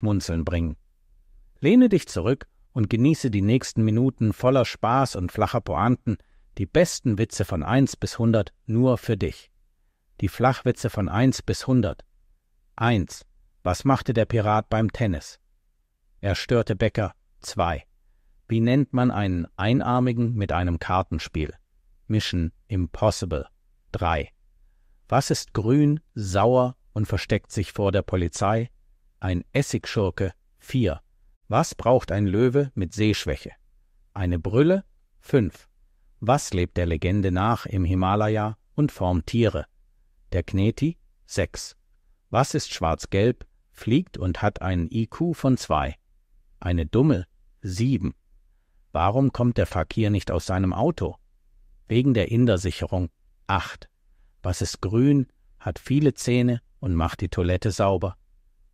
Munzeln bringen. Lehne dich zurück und genieße die nächsten Minuten voller Spaß und flacher Pointen, die besten Witze von 1 bis 100 nur für dich. Die Flachwitze von 1 bis 100. 1. Was machte der Pirat beim Tennis? Er störte Becker. 2. Wie nennt man einen Einarmigen mit einem Kartenspiel? Mission Impossible. 3. Was ist grün, sauer und versteckt sich vor der Polizei? Ein Essigschurke 4. Was braucht ein Löwe mit Sehschwäche? Eine Brille 5. Was lebt der Legende nach im Himalaya und formt Tiere? Der Kneti 6. Was ist schwarz-gelb, fliegt und hat einen IQ von 2? Eine Dummel 7. Warum kommt der Fakir nicht aus seinem Auto? Wegen der Indersicherung 8. Was ist grün, hat viele Zähne und macht die Toilette sauber?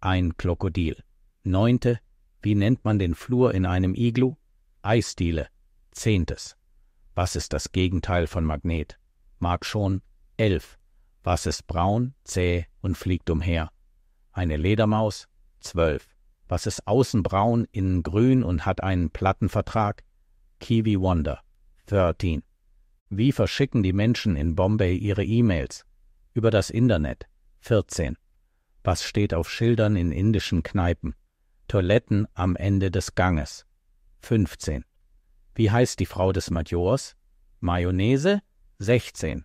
ein Krokodil. Neunte, wie nennt man den Flur in einem Iglu? Eisdiele. Zehntes, was ist das Gegenteil von Magnet? Mag schon. Elf, was ist braun, zäh und fliegt umher? Eine Ledermaus. Zwölf, was ist außen braun, innen grün und hat einen Plattenvertrag? Kiwi Wonder. Thirteen, Wie verschicken die Menschen in Bombay ihre E-Mails? Über das Internet. 14 was steht auf Schildern in indischen Kneipen. Toiletten am Ende des Ganges. 15. Wie heißt die Frau des Majors? Mayonnaise? 16.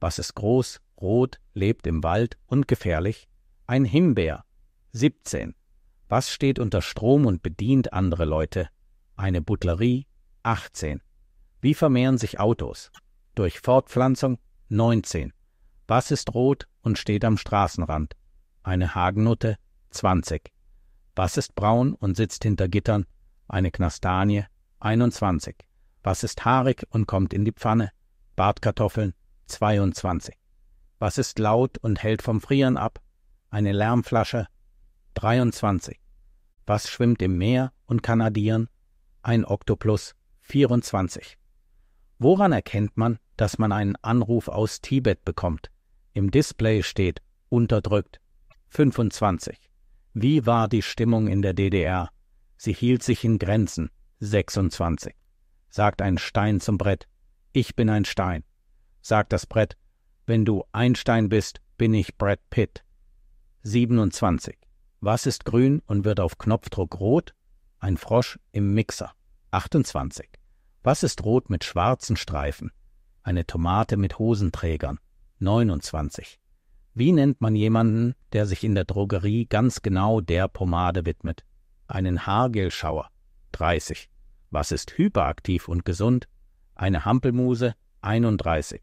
Was ist groß, rot, lebt im Wald und gefährlich? Ein Himbeer. 17. Was steht unter Strom und bedient andere Leute? Eine Butlerie? 18. Wie vermehren sich Autos? Durch Fortpflanzung? 19. Was ist rot und steht am Straßenrand? eine Hagennutte, 20, was ist braun und sitzt hinter Gittern, eine Knastanie 21, was ist haarig und kommt in die Pfanne, Bartkartoffeln 22, was ist laut und hält vom Frieren ab, eine Lärmflasche 23, was schwimmt im Meer und kann addieren, ein Oktopus 24. Woran erkennt man, dass man einen Anruf aus Tibet bekommt? Im Display steht unterdrückt. 25. Wie war die Stimmung in der DDR? Sie hielt sich in Grenzen. 26. Sagt ein Stein zum Brett. Ich bin ein Stein. Sagt das Brett. Wenn du Einstein bist, bin ich Brad Pitt. 27. Was ist grün und wird auf Knopfdruck rot? Ein Frosch im Mixer. 28. Was ist rot mit schwarzen Streifen? Eine Tomate mit Hosenträgern. 29. Wie nennt man jemanden, der sich in der Drogerie ganz genau der Pomade widmet? Einen Haargelschauer. 30. Was ist hyperaktiv und gesund? Eine Hampelmuse. 31.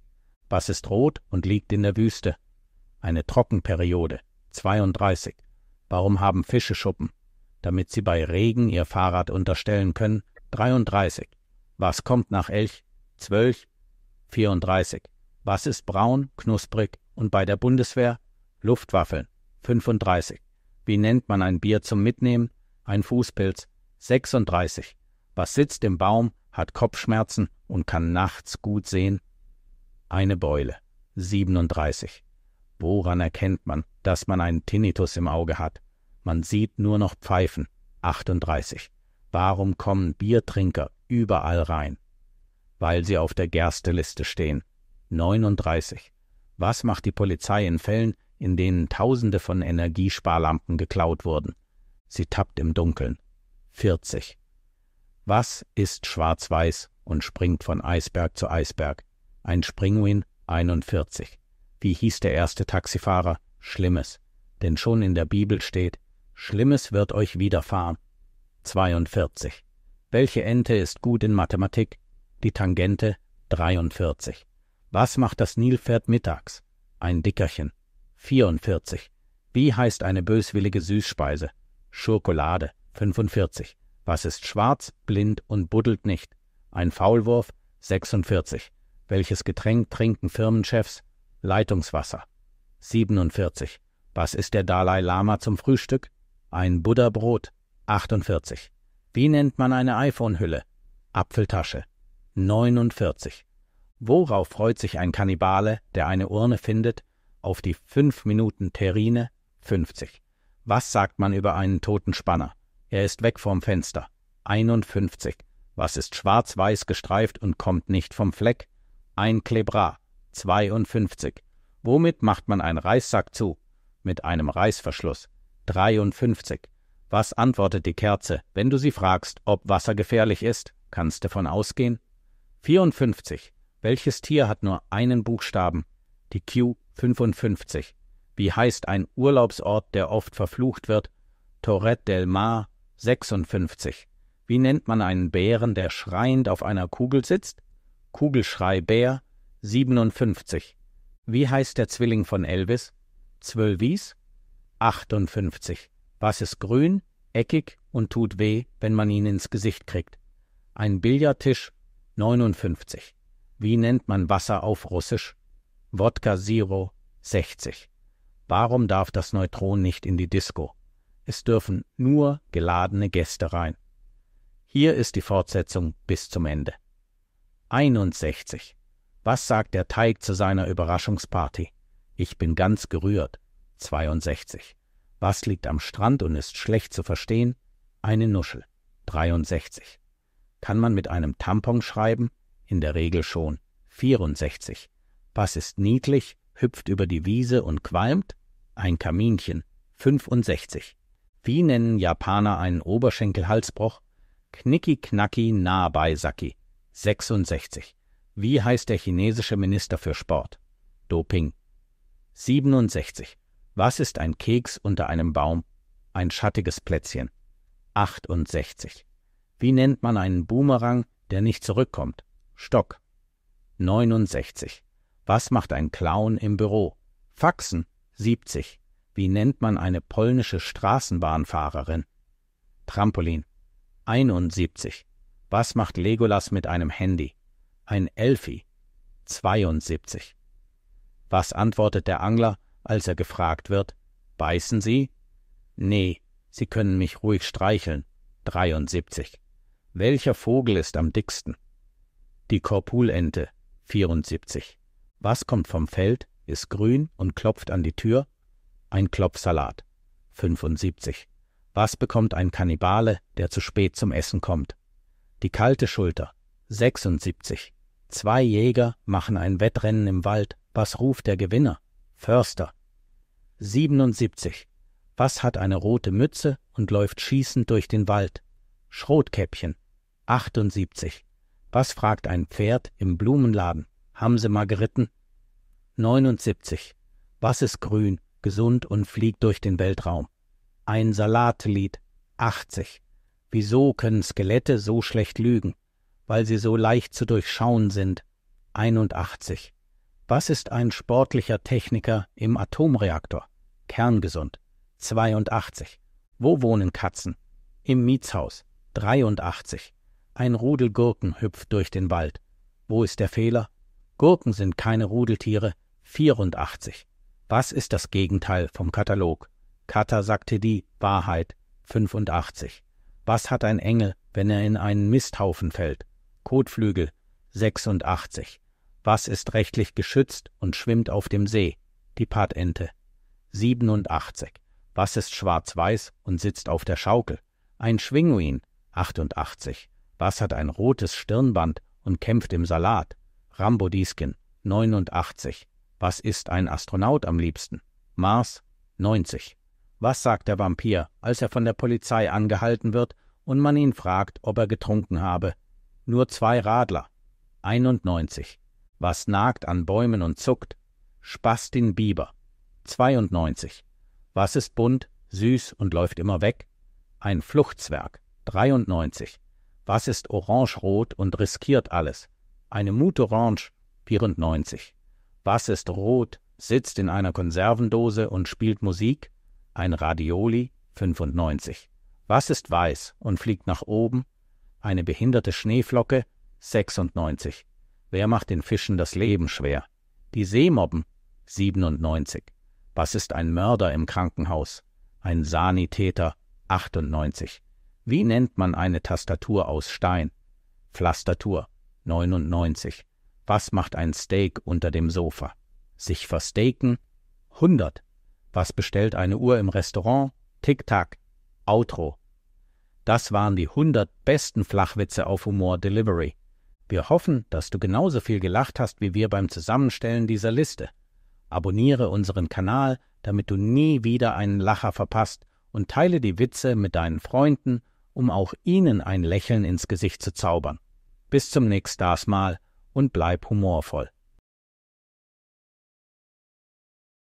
Was ist rot und liegt in der Wüste? Eine Trockenperiode. 32. Warum haben Fische Schuppen? Damit sie bei Regen ihr Fahrrad unterstellen können. 33. Was kommt nach Elch? 12. 34. Was ist braun, knusprig und bei der Bundeswehr Luftwaffeln 35. Wie nennt man ein Bier zum Mitnehmen? Ein Fußpilz 36. Was sitzt im Baum, hat Kopfschmerzen und kann nachts gut sehen? Eine Beule 37. Woran erkennt man, dass man einen Tinnitus im Auge hat? Man sieht nur noch Pfeifen 38. Warum kommen Biertrinker überall rein? Weil sie auf der Gersteliste stehen 39. Was macht die Polizei in Fällen, in denen Tausende von Energiesparlampen geklaut wurden? Sie tappt im Dunkeln. 40. Was ist schwarz-weiß und springt von Eisberg zu Eisberg? Ein Springwin 41. Wie hieß der erste Taxifahrer? Schlimmes. Denn schon in der Bibel steht, Schlimmes wird euch widerfahren. 42. Welche Ente ist gut in Mathematik? Die Tangente 43. Was macht das Nilpferd mittags? Ein Dickerchen. 44. Wie heißt eine böswillige Süßspeise? Schokolade. 45. Was ist schwarz, blind und buddelt nicht? Ein Faulwurf. 46. Welches Getränk trinken Firmenchefs? Leitungswasser. 47. Was ist der Dalai Lama zum Frühstück? Ein Buddha-Brot. 48. Wie nennt man eine iPhone-Hülle? Apfeltasche. 49. Worauf freut sich ein Kannibale, der eine Urne findet, auf die fünf Minuten Terrine 50? Was sagt man über einen toten Spanner? Er ist weg vom Fenster 51. Was ist schwarz-weiß gestreift und kommt nicht vom Fleck? Ein Klebra 52. Womit macht man einen Reissack zu? Mit einem Reißverschluss 53. Was antwortet die Kerze, wenn du sie fragst, ob Wasser gefährlich ist? Kannst davon ausgehen? 54. Welches Tier hat nur einen Buchstaben? Die Q55. Wie heißt ein Urlaubsort, der oft verflucht wird? Torret del Mar 56. Wie nennt man einen Bären, der schreiend auf einer Kugel sitzt? Kugelschrei-Bär 57. Wie heißt der Zwilling von Elvis? Zwölvis 58. Was ist grün, eckig und tut weh, wenn man ihn ins Gesicht kriegt? Ein Billardtisch 59. Wie nennt man Wasser auf Russisch? Wodka Zero 60. Warum darf das Neutron nicht in die Disco? Es dürfen nur geladene Gäste rein. Hier ist die Fortsetzung bis zum Ende. 61. Was sagt der Teig zu seiner Überraschungsparty? Ich bin ganz gerührt. 62. Was liegt am Strand und ist schlecht zu verstehen? Eine Nuschel. 63. Kann man mit einem Tampon schreiben? in der Regel schon 64. Was ist niedlich, hüpft über die Wiese und qualmt? Ein Kaminchen, 65. Wie nennen Japaner einen Oberschenkelhalsbruch? Knicki knacki nabeisaki, 66. Wie heißt der chinesische Minister für Sport? Doping. 67. Was ist ein Keks unter einem Baum? Ein schattiges Plätzchen. 68. Wie nennt man einen Boomerang, der nicht zurückkommt? Stock. 69. Was macht ein Clown im Büro? Faxen. 70. Wie nennt man eine polnische Straßenbahnfahrerin? Trampolin. 71. Was macht Legolas mit einem Handy? Ein Elfi. 72. Was antwortet der Angler, als er gefragt wird? Beißen Sie? Nee, Sie können mich ruhig streicheln. 73. Welcher Vogel ist am dicksten? Die Korpulente, 74. Was kommt vom Feld, ist grün und klopft an die Tür? Ein Klopfsalat, 75. Was bekommt ein Kannibale, der zu spät zum Essen kommt? Die kalte Schulter, 76. Zwei Jäger machen ein Wettrennen im Wald. Was ruft der Gewinner? Förster. 77. Was hat eine rote Mütze und läuft schießend durch den Wald? Schrotkäppchen. 78. Was fragt ein Pferd im Blumenladen? Haben Sie mal geritten? 79. Was ist grün, gesund und fliegt durch den Weltraum? Ein Salatlied. 80. Wieso können Skelette so schlecht lügen? Weil sie so leicht zu durchschauen sind. 81. Was ist ein sportlicher Techniker im Atomreaktor? Kerngesund. 82. Wo wohnen Katzen? Im Mietshaus. 83. Ein Rudel Gurken hüpft durch den Wald. Wo ist der Fehler? Gurken sind keine Rudeltiere. 84. Was ist das Gegenteil vom Katalog? Kata sagte die Wahrheit. 85. Was hat ein Engel, wenn er in einen Misthaufen fällt? Kotflügel. 86. Was ist rechtlich geschützt und schwimmt auf dem See? Die Patente. 87. Was ist schwarz-weiß und sitzt auf der Schaukel? Ein Schwinguin. 88. Was hat ein rotes Stirnband und kämpft im Salat. Rambo Dieskin, 89. Was ist ein Astronaut am liebsten? Mars, 90. Was sagt der Vampir, als er von der Polizei angehalten wird und man ihn fragt, ob er getrunken habe? Nur zwei Radler, 91. Was nagt an Bäumen und zuckt? Spastin Biber, 92. Was ist bunt, süß und läuft immer weg? Ein Fluchtzwerg, 93. Was ist orange-rot und riskiert alles? Eine Mutorange 94. Was ist rot, sitzt in einer Konservendose und spielt Musik? Ein Radioli, 95. Was ist weiß und fliegt nach oben? Eine behinderte Schneeflocke, 96. Wer macht den Fischen das Leben schwer? Die Seemobben, 97. Was ist ein Mörder im Krankenhaus? Ein Sanitäter, 98. Wie nennt man eine Tastatur aus Stein? Pflastertur 99. Was macht ein Steak unter dem Sofa? Sich versteken 100. Was bestellt eine Uhr im Restaurant? Tick-Tack. Outro. Das waren die 100 besten Flachwitze auf Humor Delivery. Wir hoffen, dass du genauso viel gelacht hast wie wir beim Zusammenstellen dieser Liste. Abonniere unseren Kanal, damit du nie wieder einen Lacher verpasst und teile die Witze mit deinen Freunden um auch ihnen ein Lächeln ins Gesicht zu zaubern. Bis zum nächsten Mal und bleib humorvoll.